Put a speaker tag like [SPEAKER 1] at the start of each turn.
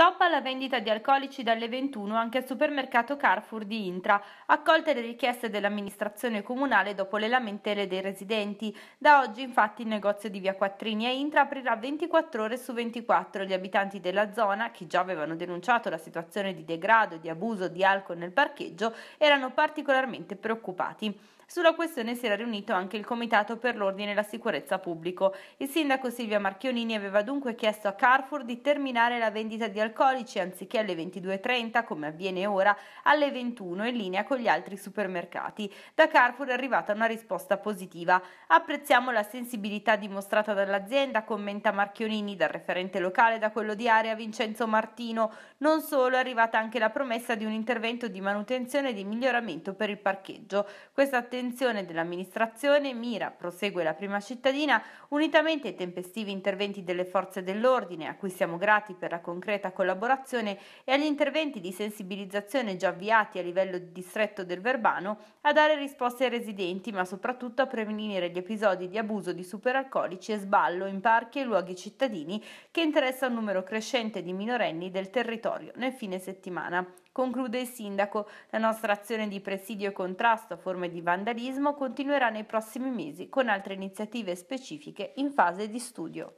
[SPEAKER 1] Stop alla vendita di alcolici dalle 21 anche al supermercato Carrefour di Intra, accolte le richieste dell'amministrazione comunale dopo le lamentele dei residenti. Da oggi infatti il negozio di via Quattrini a Intra aprirà 24 ore su 24. Gli abitanti della zona, che già avevano denunciato la situazione di degrado e di abuso di alcol nel parcheggio, erano particolarmente preoccupati. Sulla questione si era riunito anche il Comitato per l'Ordine e la Sicurezza Pubblico. Il sindaco Silvia Marchionini aveva dunque chiesto a Carrefour di terminare la vendita di alcolici anziché alle 22.30, come avviene ora, alle 21 in linea con gli altri supermercati. Da Carrefour è arrivata una risposta positiva. Apprezziamo la sensibilità dimostrata dall'azienda, commenta Marchionini, dal referente locale, da quello di area Vincenzo Martino. Non solo, è arrivata anche la promessa di un intervento di manutenzione e di miglioramento per il parcheggio. Questa attenzione attenzione dell'amministrazione mira, prosegue la prima cittadina, unitamente ai tempestivi interventi delle forze dell'ordine, a cui siamo grati per la concreta collaborazione, e agli interventi di sensibilizzazione già avviati a livello di distretto del Verbano, a dare risposte ai residenti, ma soprattutto a prevenire gli episodi di abuso di superalcolici e sballo in parchi e luoghi cittadini che interessa un numero crescente di minorenni del territorio nel fine settimana. Conclude il sindaco, la nostra azione di presidio e contrasto a forme di vandalismo federalismo continuerà nei prossimi mesi con altre iniziative specifiche in fase di studio.